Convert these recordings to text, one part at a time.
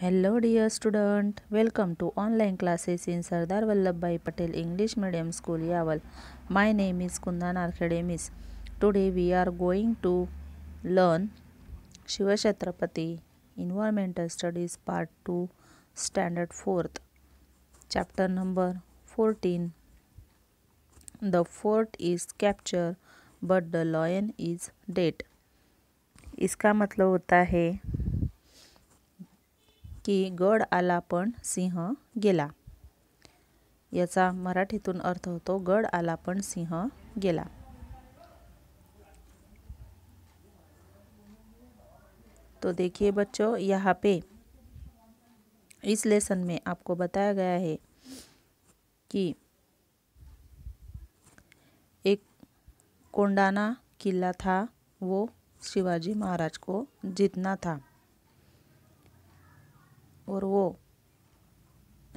Hello dear student welcome to online classes in Sardar Vallabh Bhai Patel English medium school Yawal my name is Kundan आर्खेडेमीस today we are going to learn Shiv Chhatrapati environmental studies part two standard fourth chapter number fourteen the fort is capture but the lion is dead इसका मतलब होता है की गड आला पण सिंह गेला याचा मराठीतून अर्थ होतो गड आला पण सिंह गेला तो देखिए बच्चों यहाँ पे इस लेसन में आपको बताया गया है कि एक कोंडाना किला था वो शिवाजी महाराज को जीतना था और वो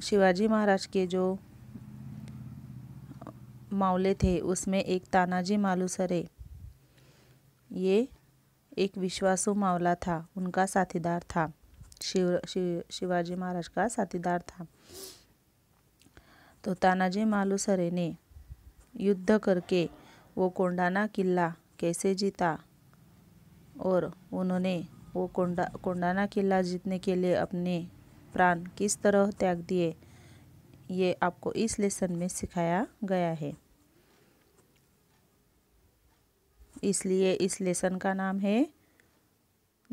शिवाजी महाराज के जो मावले थे उसमें एक तानाजी मालूसरे ये एक विश्वासु मावला था उनका साथीदार था शिव शिव शिवाजी महाराज का साथीदार था तो तानाजी मालूसरे ने युद्ध करके वो कोंडाना किला कैसे जीता और उन्होंने वो कोंडा कोंडाना किला जीतने के लिए अपने प्राण किस तरह त्याग दिए ये आपको इस लेसन में सिखाया गया है इसलिए इस लेसन का नाम है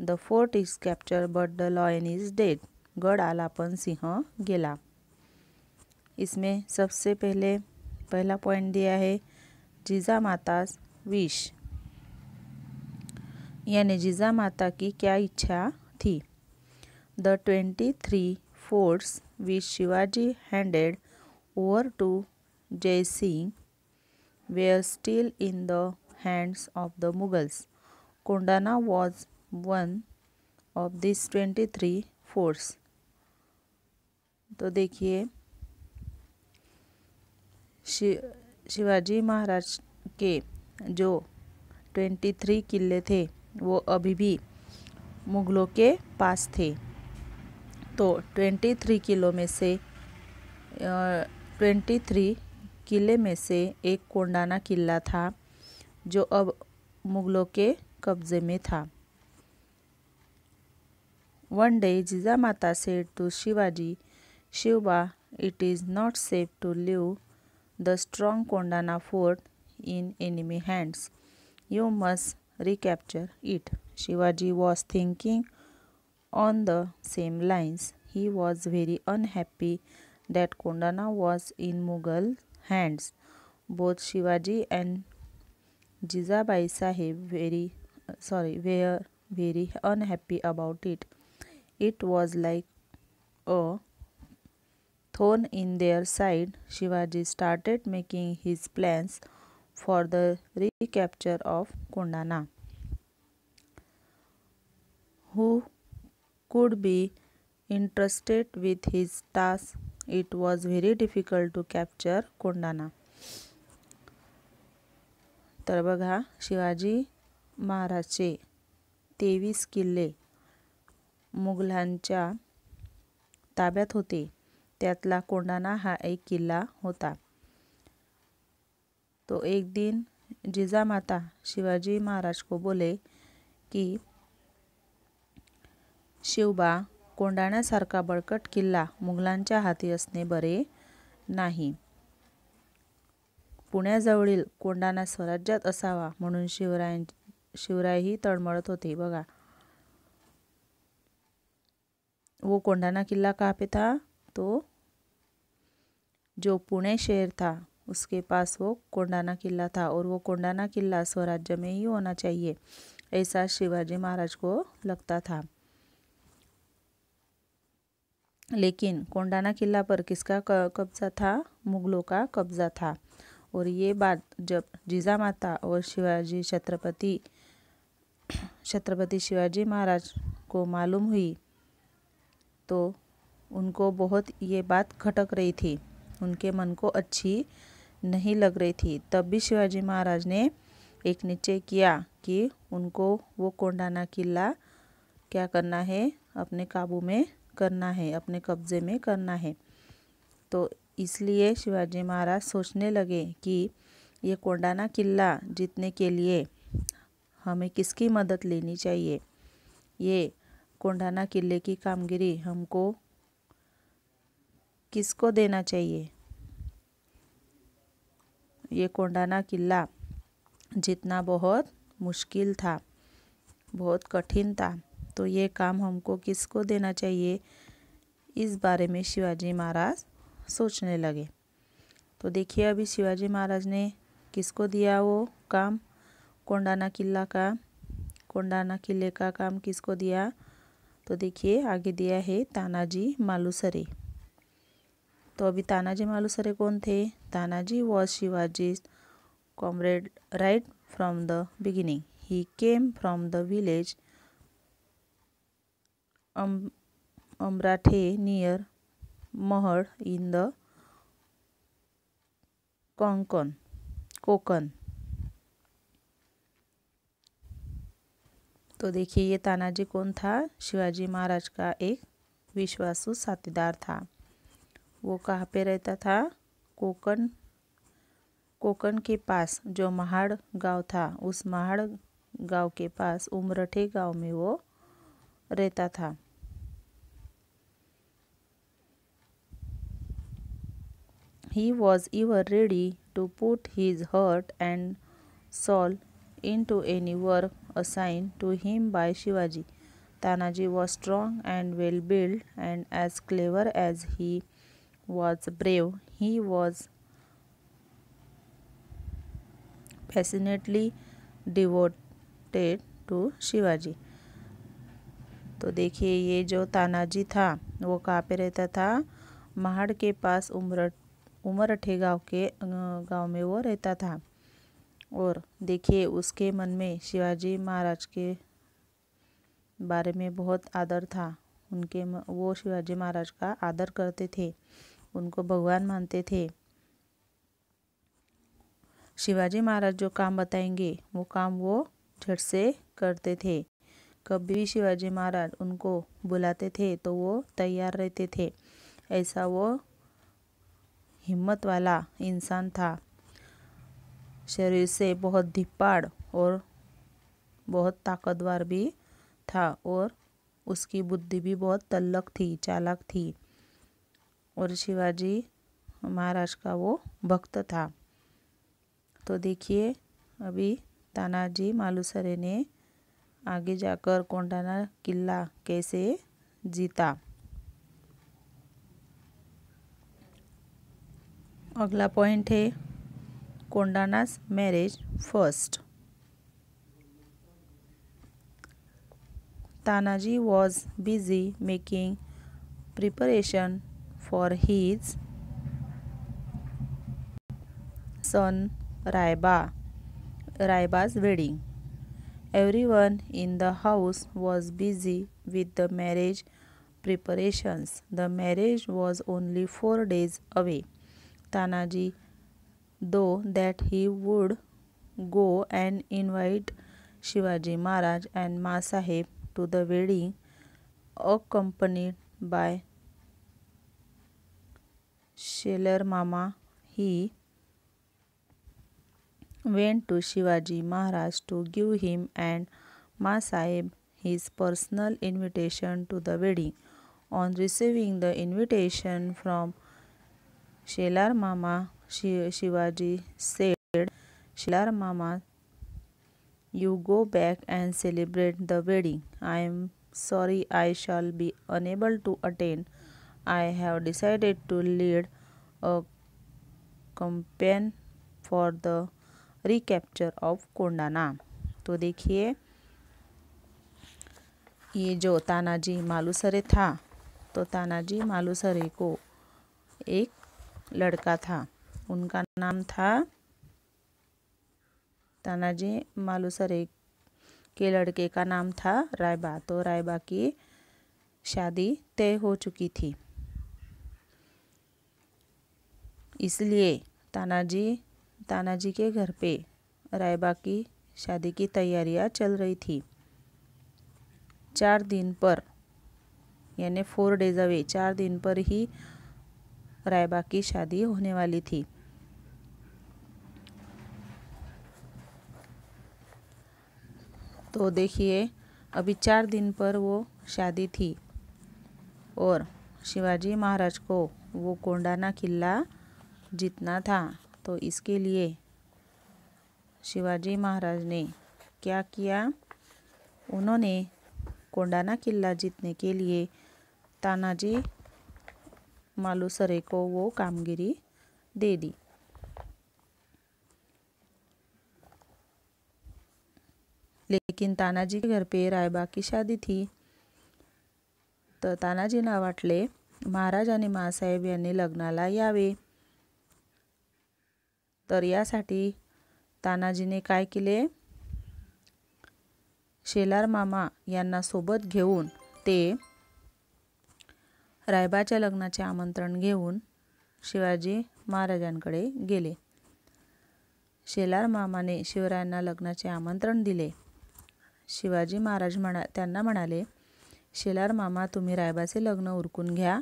the fort is capture but the lion is dead गढ़ आलापन सिंह गेला इसमें सबसे पहले पहला पॉइंट दिया है जीजा माता विश यानी जीजा माता की क्या इच्छा थी the 23 forts which Shivaji handed over to Jai Singh were still in the hands of the Mughals. Kondana was one of these 23 forts. तो देखिए शि, शिवाजी महाराज के जो 23 किले थे वो अभी भी मुग़लों के पास थे तो 23 किलो में से 23 किले में से एक कोंडाना किला था जो अब मुगलों के कब्जे में था one day Jija Mata said to Shivaji Shivba it is not safe to leave the strong Kondana fort in enemy hands you must recapture it Shivaji was thinking On the same lines, he was very unhappy that Kondana was in Mughal hands. Both Shivaji and Jizabai Sahib very uh, sorry were very unhappy about it. It was like a thorn in their side. Shivaji started making his plans for the recapture of Kondana, who could be entrusted with his task. It was very difficult to capture Kondana. तर बघा शिवाजी महाराजचे तेवीस किल्ले मुघलांच्या ताब्यात होते त्यातला कोंडाणा हा एक किल्ला होता तो एक दिन जिजामाता शिवाजी महाराज को बोले की शिवबा कोंडाण्यासारखा बळकट किल्ला मुघलांच्या हाती असणे बरे नाही पुण्याजवळील कोंडाणा स्वराज्यात असावा म्हणून शिवरायां शिवरायही तळमळत होते बघा वो कोंडाना किला कहाँ पे था तो जो पुणे शहर था उसके पास वो कोंडाना किला था और वो कोंडाना किला स्वराज्य में ही होना चाहिए ऐसा शिवाजी महाराज को लगता था लेकिन कोंडाना किला पर किसका कब्जा था मुगलों का कब्जा था और ये बात जब जीजा माता और शिवाजी छत्रपति छत्रपति शिवाजी महाराज को मालूम हुई तो उनको बहुत ये बात खटक रही थी उनके मन को अच्छी नहीं लग रही थी तब भी शिवाजी महाराज ने एक निश्चय किया कि उनको वो कोंडाना किला क्या करना है अपने काबू में करना है अपने कब्ज़े में करना है तो इसलिए शिवाजी महाराज सोचने लगे कि ये कोंडाना किला जीतने के लिए हमें किसकी मदद लेनी चाहिए ये कोंडाना किले की कामगिरी हमको किसको देना चाहिए ये कोंडाना किला जीतना बहुत मुश्किल था बहुत कठिन था तो ये काम हमको किसको देना चाहिए इस बारे में शिवाजी महाराज सोचने लगे तो देखिए अभी शिवाजी महाराज ने किसको दिया वो काम कोंडाना किला का कोंडाना किले का काम किसको दिया तो देखिए आगे दिया है तानाजी मालूसरे तो अभी तानाजी मालूसरे कौन थे Tanaji was Shivaji comrade right from the beginning he came from the village um Umrathe near Mahad in the Konkan Konkan तो देखिए ये तानाजी कौन था शिवाजी महाराज का एक विश्वासु साथीदार था वो कहाँ पे रहता था कोकण कोकण के पास जो महाड़ गांव था उस महाड़ गांव के पास उमरठे गांव में वो रहता था he was ever ready to put his heart and soul into any work assigned to him by Shivaji. Tanaji was strong and well built, and as clever as he was brave, he was passionately devoted to Shivaji. तो देखिए ये जो तानाजी था वो कहाँ पे रहता था महाड़ के पास उम्र उमर अठे गाँव के गाँव में वो रहता था और देखिए उसके मन में शिवाजी महाराज के बारे में बहुत आदर था उनके वो शिवाजी महाराज का आदर करते थे उनको भगवान मानते थे शिवाजी महाराज जो काम बताएंगे वो काम वो झट से करते थे कभी शिवाजी महाराज उनको बुलाते थे तो वो तैयार रहते थे ऐसा वो हिम्मत वाला इंसान था शरीर से बहुत धिप्पाड़ और बहुत ताकतवर भी था और उसकी बुद्धि भी बहुत तल्लक थी चालक थी और शिवाजी महाराज का वो भक्त था तो देखिए अभी तानाजी मालूसरे ने आगे जाकर कोंडाना किला कैसे जीता अगला पॉइंट है Kondana's marriage Tanaji was busy making preparation for his son Raiba, Raiba's wedding. Everyone in the house was busy with the marriage preparations. The marriage was only four days away. Tanaji, though that he would go and invite Shivaji Maharaj and Masaheb to the wedding accompanied by Shelar Mama. He went to Shivaji Maharaj to give him and Masaheb his personal invitation to the wedding. On receiving the invitation from Shelar Mama शि Shivaji said Shelar Mama you go back and celebrate the wedding I am sorry I shall be unable to attend I have decided to lead a campaign for the recapture of Kondana तो देखिए ये जो तानाजी मालूसरे था तो तानाजी मालूसरे को एक लड़का था उनका नाम था तानाजी मालूसरे के लड़के का नाम था रायबा तो रायबा की शादी तय हो चुकी थी इसलिए तानाजी तानाजी के घर पे रायबा की शादी की तैयारियां चल रही थी चार दिन पर यानी फोर डेज अवे चार दिन पर ही रायबा की शादी होने वाली थी तो देखिए अभी चार दिन पर वो शादी थी और शिवाजी महाराज को वो कोंडाना किला जीतना था तो इसके लिए शिवाजी महाराज ने क्या किया उन्होंने कोंडाना किला जीतने के लिए तानाजी मालू सरे को वो कामगिरी दे दी लेकिन तानाजी के घर पे रायबा की शादी थी तर तो तानाजींना वाटले महाराज आणि मासाहेब यांनी लग्नाला यावे तर यासाठी तानाजीने काय शेलार मामा सोबत घेऊन ते रायबाच्या लग्नाचे आमंत्रण घेऊन शिवाजी महाराजांकडे गेले शेलार मामाने शिवरायांना लग्नाचे आमंत्रण दिले शिवाजी महाराज म्हणा त्यांना म्हणाले शेलार मामा तुम्ही रायबाचे लग्न उरकून घ्या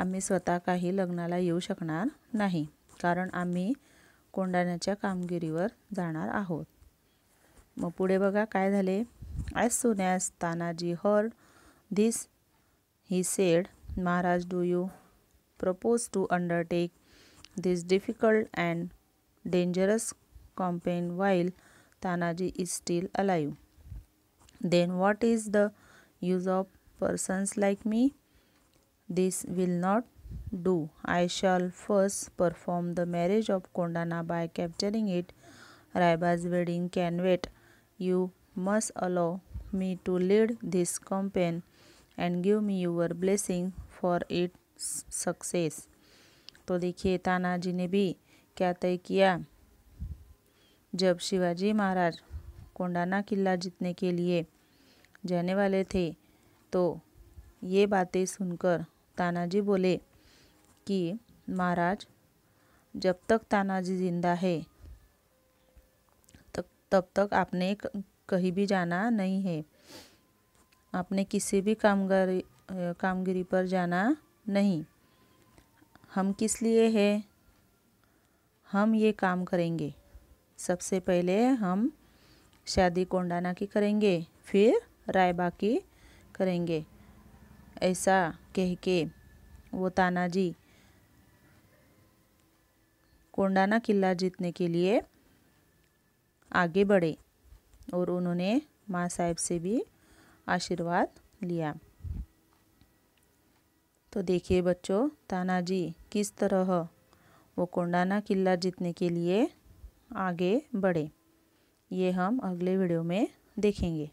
आम्ही स्वतः काही लग्नाला येऊ शकणार नाही कारण आम्ही कोंडाण्याच्या कामगिरीवर जाणार आहोत मग पुढे बघा काय झाले as soon as Tanaji heard this he said Maharaj, do you propose to undertake this difficult and dangerous campaign while Tanaji is still alive? Then what is the use of persons like me? This will not do. I shall first perform the marriage of Kondana by capturing it. Raiba's wedding can wait. You must allow me to lead this campaign and give me your blessing for it success तो देखिए तानाजी ने भी क्या तय किया जब शिवाजी महाराज कोंडाना किला जीतने के लिए जाने वाले थे तो ये बातें सुनकर तानाजी बोले कि महाराज जब तक तानाजी जिंदा है तब तक आपने कहीं भी जाना नहीं है आपने किसी भी कामगारी कामगिरी पर जाना नहीं हम किस लिए है हम ये काम करेंगे सबसे पहले हम शादी कोंडाना की करेंगे फिर रायबा की करेंगे ऐसा कह के वो तानाजी कोंडाना किला जीतने के लिए आगे बढ़े और उन्होंने माँ साहेब से भी आशीर्वाद लिया तो देखिए बच्चों तानाजी किस तरह वो कोंडाना किला जीतने के लिए आगे बढ़े ये हम अगले वीडियो में देखेंगे